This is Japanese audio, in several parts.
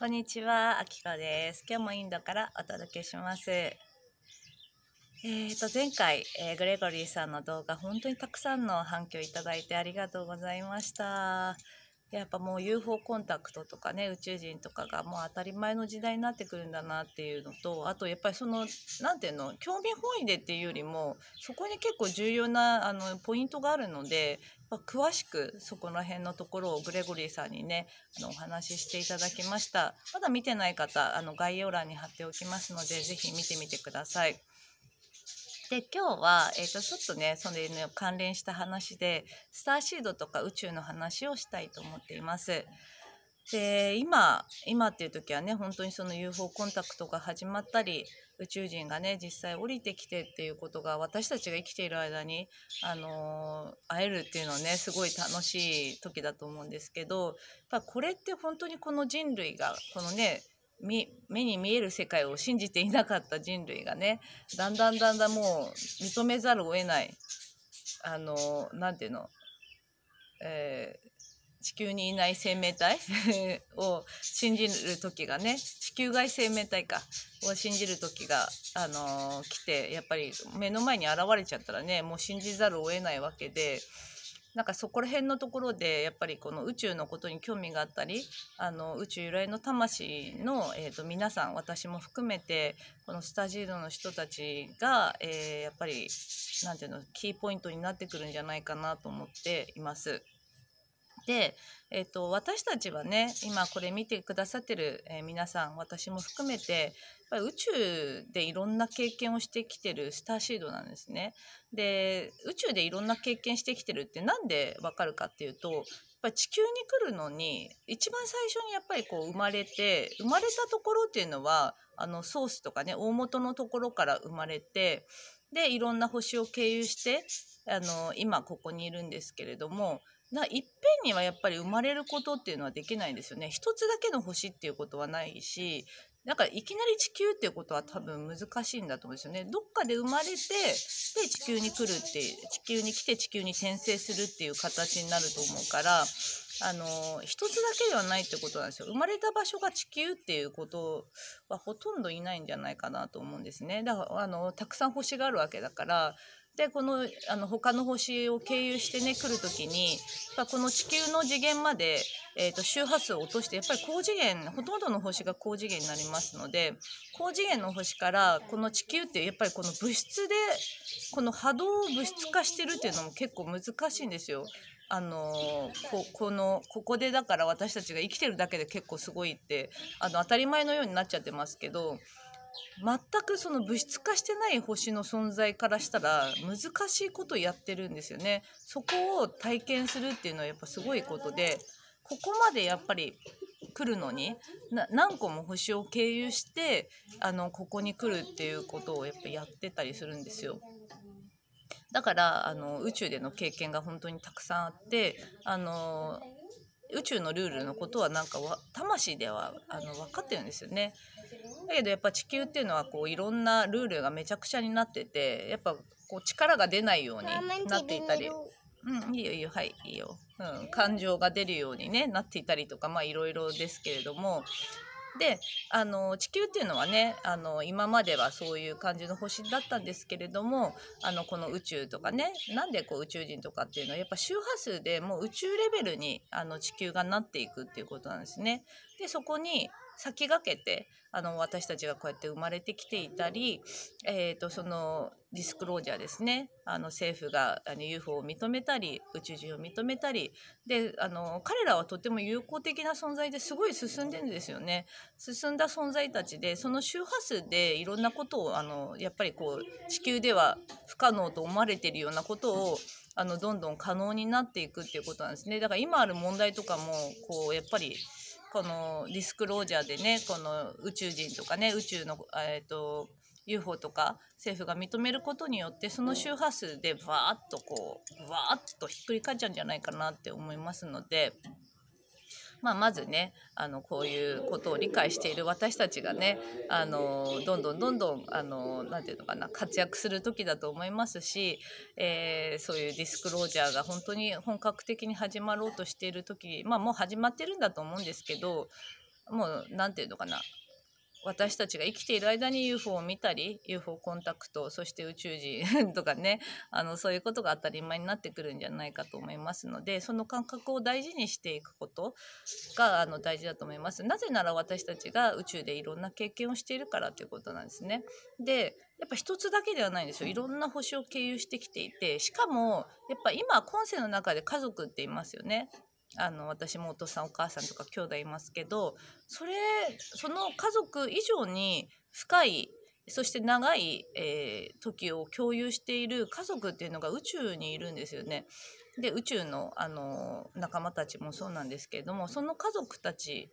こんにちは、あきこです。今日もインドからお届けします。えー、と、前回、えー、グレゴリーさんの動画、本当にたくさんの反響いただいてありがとうございました。やっぱもう UFO コンタクトとかね宇宙人とかがもう当たり前の時代になってくるんだなっていうのとあとやっぱりその何て言うの興味本位でっていうよりもそこに結構重要なあのポイントがあるので詳しくそこら辺のところをグレゴリーさんにねあのお話ししていただきましたまだ見てない方あの概要欄に貼っておきますので是非見てみてください。で今日は、えーと、ちょっとねそれの関連した話でスターシードとか宇宙の話をしたいと思っています。で今今っていう時はね本当にその UFO コンタクトが始まったり宇宙人がね実際降りてきてっていうことが私たちが生きている間に、あのー、会えるっていうのはねすごい楽しい時だと思うんですけどやっぱこれって本当にこの人類がこのね目に見える世界を信じていなかった人類がねだんだんだんだんもう認めざるを得ないあの何ていうの、えー、地球にいない生命体 を信じる時がね地球外生命体かを信じる時が、あの来てやっぱり目の前に現れちゃったらねもう信じざるを得ないわけで。なんかそこら辺のところでやっぱりこの宇宙のことに興味があったりあの宇宙由来の魂の、えー、と皆さん私も含めてこのスタジードの人たちが、えー、やっぱり何ていうのキーポイントになってくるんじゃないかなと思っています。で、えーと、私たちはね今これ見てくださってる、えー、皆さん私も含めてやっぱり宇宙でいろんな経験をしてきてるスターシードなんですね。で宇宙でいろんな経験してきてるって何でわかるかっていうとやっぱ地球に来るのに一番最初にやっぱりこう生まれて生まれたところっていうのはあのソースとかね大元のところから生まれてでいろんな星を経由してあの今ここにいるんですけれどもないっぺんにはやっぱり生まれることっていうのはできないですよね。一つだけの星っていうことはないし、だからいきなり地球っていうことは多分難しいんだと思うんですよね。どっかで生まれて、で地球に来るって、地球に来て地球に転生するっていう形になると思うから、あの、一つだけではないってことなんですよ。生まれた場所が地球っていうことはほとんどいないんじゃないかなと思うんですね。だから、あの、たくさん星があるわけだから、でこのあの他の星を経由してね来る時にこの地球の次元まで、えー、と周波数を落としてやっぱり高次元ほとんどの星が高次元になりますので高次元の星からこの地球ってやっぱりこの物質でこの波動を物質化してるっていうのも結構難しいんですよ。あのここのここでだから私たちが生きてるだけで結構すごいってあの当たり前のようになっちゃってますけど全くその物質化してない星の存在からしたら難しいことやってるんですよね。そこを体験するっていうのはやっぱすごいことでここまでやっぱり来るのに何個も星を経由してあのここに来るっていうことをやっぱやってたりするんですよ。だからあの宇宙での経験が本当にたくさんあってあの宇宙のルールのことはなんか魂ではあの分かってるんですよね。だけどやっぱ地球っていうのはこういろんなルールがめちゃくちゃになっててやっぱこう力が出ないようになっていたり。うん、いいよいいよはいいいよ、うん、感情が出るように、ね、なっていたりとかまあいろいろですけれどもであの地球っていうのはねあの今まではそういう感じの星だったんですけれどもあのこの宇宙とかねなんでこう宇宙人とかっていうのはやっぱ周波数でもう宇宙レベルにあの地球がなっていくっていうことなんですね。でそこに先駆けてあの私たちがこうやって生まれてきていたり、えー、とそのディスクロージャーですねあの政府があの UFO を認めたり宇宙人を認めたりであの彼らはとても友好的な存在ですごい進んでるんですよね進んだ存在たちでその周波数でいろんなことをあのやっぱりこう地球では不可能と思われてるようなことをあのどんどん可能になっていくっていうことなんですねだから今ある問題とかもこうやっぱりこのディスクロージャーでねこの宇宙人とかね宇宙の、えーと、UFO とか政府が認めることによってその周波数でバーッとこうバーッとひっくり返っちゃうんじゃないかなって思いますので。まあ、まずねあのこういうことを理解している私たちがねあのどんどんどんどんあのなていうのかな活躍する時だと思いますし、えー、そういうディスクロージャーが本当に本格的に始まろうとしている時、まあ、もう始まってるんだと思うんですけどもう何て言うのかな私たちが生きている間に UFO を見たり UFO コンタクトそして宇宙人 とかねあのそういうことが当たり前になってくるんじゃないかと思いますのでその感覚を大事にしていくことがあの大事だと思います。なぜなら私たちが宇宙でいろんな経験をしているからということなんですね。でやっぱ一つだけではないんですよいろんな星を経由してきていてしかもやっぱ今今世の中で家族っていますよねあの私もお父さんお母さんとか兄弟いますけどそれその家族以上に深いそして長い、えー、時を共有している家族っていうのが宇宙にいるんですよね。で宇宙の、あの仲間たちもそうなんですけれどもその家族たち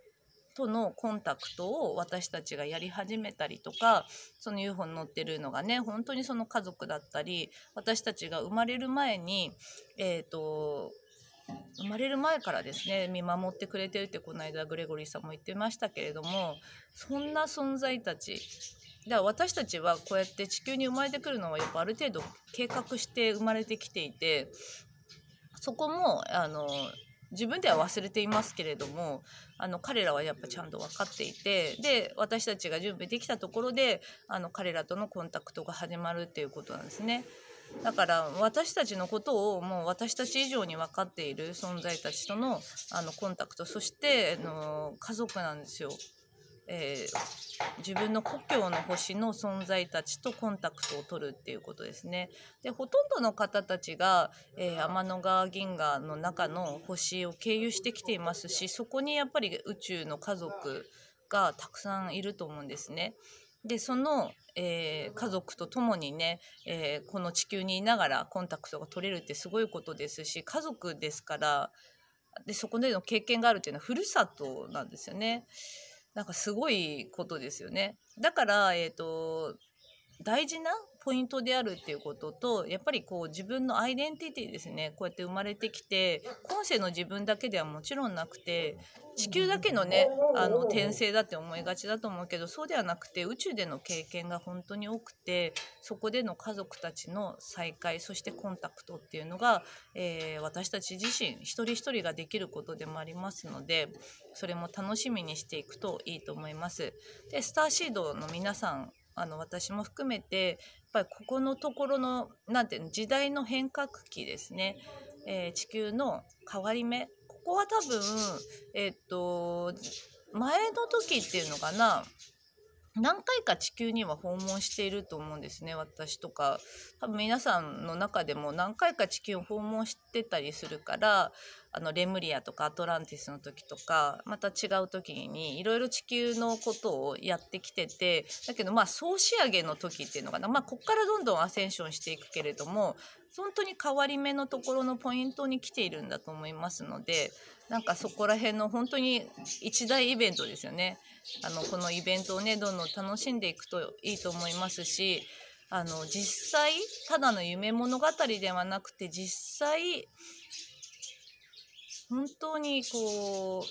とのコンタクトを私たちがやり始めたりとかその UFO に乗ってるのがね本当にその家族だったり私たちが生まれる前に、えーと生まれる前からですね見守ってくれてるってこの間グレゴリーさんも言ってましたけれどもそんな存在たちだから私たちはこうやって地球に生まれてくるのはやっぱある程度計画して生まれてきていてそこもあの自分では忘れていますけれどもあの彼らはやっぱちゃんと分かっていてで私たちが準備できたところであの彼らとのコンタクトが始まるっていうことなんですね。だから私たちのことをもう私たち以上に分かっている存在たちとのあのコンタクトそしてあの家族なんですよ、えー、自分の故郷の星の存在たちとコンタクトを取るっていうことですね。でほとんどの方たちが、えー、天の川銀河の中の星を経由してきていますしそこにやっぱり宇宙の家族がたくさんいると思うんですね。でその、えー、家族と共にね、えー、この地球にいながらコンタクトが取れるってすごいことですし家族ですからでそこでの経験があるっていうのはふるさとなんですよね。なんかすごいことですよね。だから、えーと、大事なポイントであるっていうこととやっぱりこう自分のアイデンティティですねこうやって生まれてきて今世の自分だけではもちろんなくて地球だけのねあの転生だって思いがちだと思うけどそうではなくて宇宙での経験が本当に多くてそこでの家族たちの再会そしてコンタクトっていうのが、えー、私たち自身一人一人ができることでもありますのでそれも楽しみにしていくといいと思います。でスターシードの皆さんあの私も含めてぱりここのところのなんていうの時代の変革期ですね、えー、地球の変わり目ここは多分えっ、ー、と前の時っていうのかな何回か地球には訪問していると思うんですね私とか多分皆さんの中でも何回か地球を訪問してたりするからあのレムリアとかアトランティスの時とかまた違う時にいろいろ地球のことをやってきててだけどまあ総仕上げの時っていうのかなまあこっからどんどんアセンションしていくけれども本当に変わり目のところのポイントに来ているんだと思いますのでなんかそこら辺の本当に一大イベントですよね。あのこのイベントをねどんどん楽しんでいくといいと思いますしあの実際ただの夢物語ではなくて実際本当にこ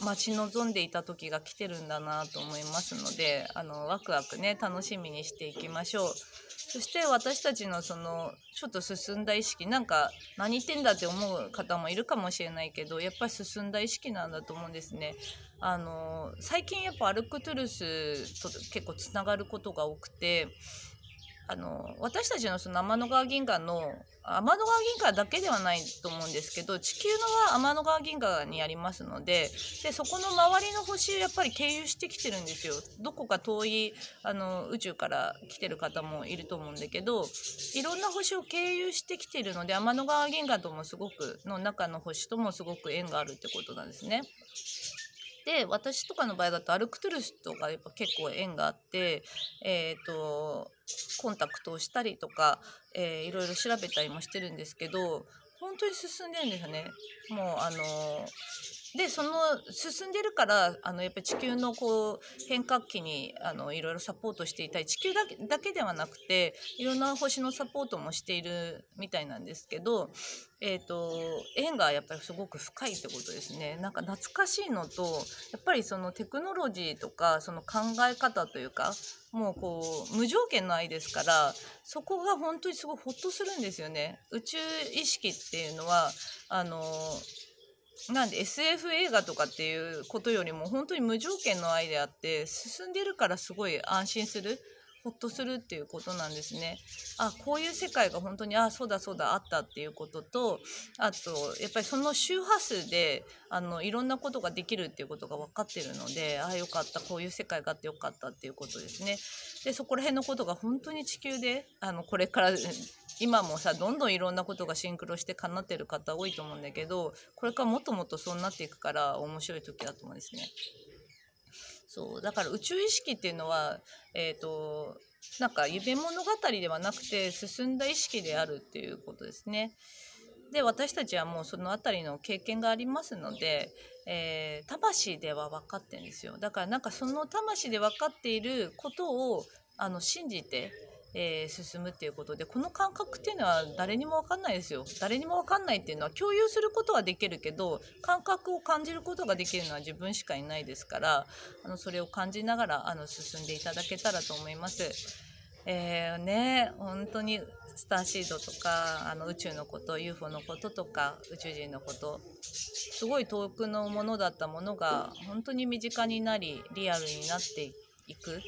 う待ち望んでいた時が来てるんだなと思いますのであのワクワクね楽しみにしていきましょうそして私たちのそのちょっと進んだ意識なんか何言ってんだって思う方もいるかもしれないけどやっぱり進んだ意識なんだと思うんですね。あの最近やっぱアルクトゥルスと結構つながることが多くてあの私たちのその天の川銀河の天の川銀河だけではないと思うんですけど地球のは天の川銀河にありますのででそこの周りの星をやっぱり経由してきてるんですよどこか遠いあの宇宙から来てる方もいると思うんだけどいろんな星を経由してきてるので天の川銀河ともすごくの中の星ともすごく縁があるってことなんですね。で私とかの場合だとアルクトゥルスとかやっぱ結構縁があって、えーと、コンタクトをしたりとか、えー、いろいろ調べたりもしてるんですけど本当に進んでるんですよね。もうあのでその進んでるからあのやっぱり地球のこう変革期にあのいろいろサポートしていたり地球だけだけではなくていろんな星のサポートもしているみたいなんですけど、えーと、と縁がやっぱりすごく深いってことですね。なんか懐かしいのとやっぱりそのテクノロジーとかその考え方というかもうこう無条件の愛ですからそこが本当にすごいホッとするんですよね。宇宙意識っていうのはあのなんで SF 映画とかっていうことよりも本当に無条件の愛であって進んでるからすごい安心するほっとするっていうことなんですね。あこういう世界が本当にあそうだそうだあったっていうこととあとやっぱりその周波数であのいろんなことができるっていうことが分かってるのでああよかったこういう世界があってよかったっていうことですね。でそこら辺のことが本当に地球であのこれから今もさどんどんいろんなことがシンクロしてかなってる方多いと思うんだけどこれからもっともっとそうなっていくから面白い時だと思うんですね。そうだから宇宙意識っていうのは、えーと、なんか夢物語ではなくて進んだ意識であるっていうことですね。で私たちはもうその辺りの経験がありますので、えー、魂では分かってんですよだからなんかその魂で分かっていることをあの信じてえー、進むっていうことでこの感覚っていうのは誰にも分かんないですよ誰にも分かんないっていうのは共有することはできるけど感覚を感じることができるのは自分しかいないですからあのそれを感じながらあの進んでいただけたらと思います。えーね、本当にスターシードとかあの宇宙のこと UFO のこととか宇宙人のことすごい遠くのものだったものが本当に身近になりリアルになっていく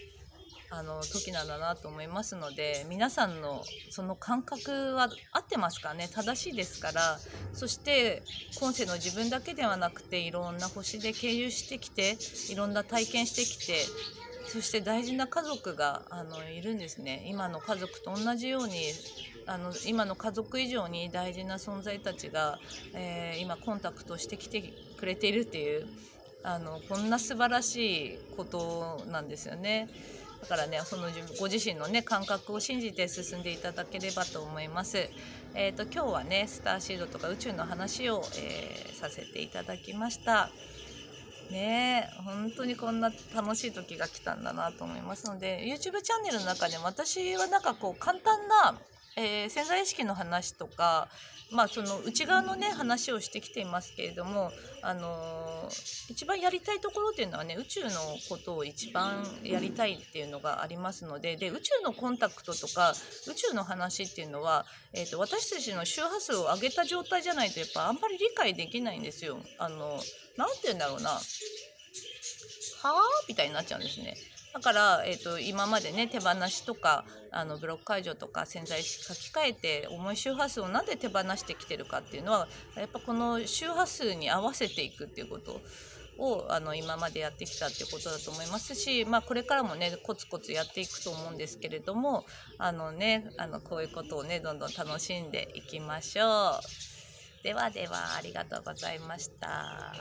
あの時なんだなと思いますので皆さんのその感覚は合ってますかね正しいですからそして今世の自分だけではなくていろんな星で経由してきていろんな体験してきてそして大事な家族があのいるんですね今の家族と同じようにあの今の家族以上に大事な存在たちが、えー、今コンタクトしてきてくれているっていうあのこんな素晴らしいことなんですよね。だからねそのご自身のね感覚を信じて進んでいただければと思います。えーと、今日はねスターシードとか宇宙の話を、えー、させていただきました。ね本当にこんな楽しい時が来たんだなと思いますので YouTube チャンネルの中で私はなんかこう簡単な、えー、潜在意識の話とかまあ、その内側のね話をしてきていますけれども、あのー、一番やりたいところっていうのはね宇宙のことを一番やりたいっていうのがありますのでで宇宙のコンタクトとか宇宙の話っていうのは、えーと、私たちの周波数を上げた状態じゃないとやっぱあんまり理解できないんですよ。あのなんて言うんだろうなはあみたいになっちゃうんですね。だから、えーと、今までね手放しとかあのブロック解除とか潜在意識書き換えて重い周波数をなぜ手放してきてるかっていうのはやっぱこの周波数に合わせていくっていうことをあの今までやってきたっていうことだと思いますし、まあ、これからもねコツコツやっていくと思うんですけれどもあのねあのこういうことをねどんどん楽しんでいきましょう。ではではありがとうございました。